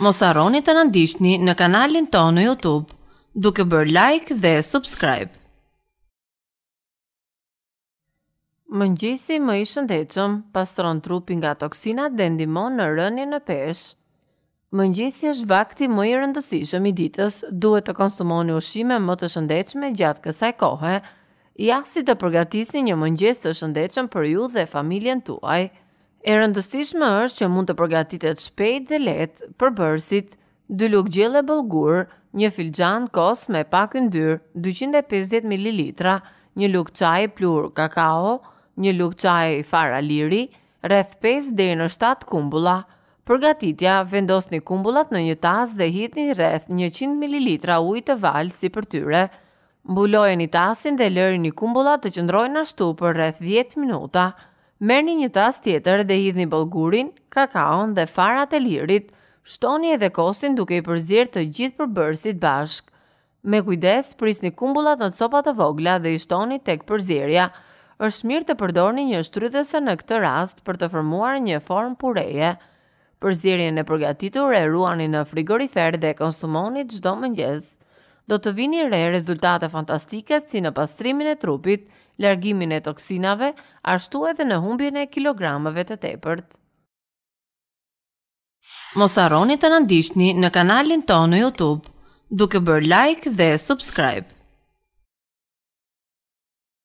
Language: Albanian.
mos arroni të na ndiqni në kanalin tonë në YouTube, duke bërë like dhe subscribe. Mëngjesi më i shëndetshëm pastron trupin nga toksinat dhe ndihmon në rënien në peshë. Mëngjesi është vakti më i rëndësishëm i ditës, duhet të konsumoni ushqime më të shëndetshme gjatë kësaj kohe, ja si të përgatisni një mëngjes të shëndetshëm për ju dhe familjen tuaj. E rëndësishme është që mund të përgatitet shpejt dhe letë për bërësit dy luk gjele bëlgur, një filxan kos me pak ndyr 250 ml, një luk qaj plur kakao, një luk qaj fara liri, rreth 5 dhe në 7 kumbula. Përgatitja, vendos një kumbulat në një tas dhe hit një rreth 100 ml ujtë të valë si për tyre. Mbulojë një tasin dhe lërë një kumbulat të qëndrojnë ashtu për rreth 10 minuta. Merni një tas tjetër dhe hidhni bollgurin, kakaon dhe farat e lirit. Shtoni edhe kostin duke i përzier të gjithë përbërësit bashk. Me kujdes, prisni kumbullat në copa të vogla dhe i shtoni tek përzierja. Është mirë të përdorni një shtrydhese në këtë rast për të formuar një formë pureje. Përzirjen e përgatitur e ruani në frigorifer dhe konsumoni çdo mëngjes do të vini re rezultate fantastike si në pastrimin e trupit, largimin e toksinave, ashtu edhe në humbjen e kilogramëve të tepërt. Mos harroni të na ndiqni në kanalin tonë në YouTube, duke bërë like dhe subscribe.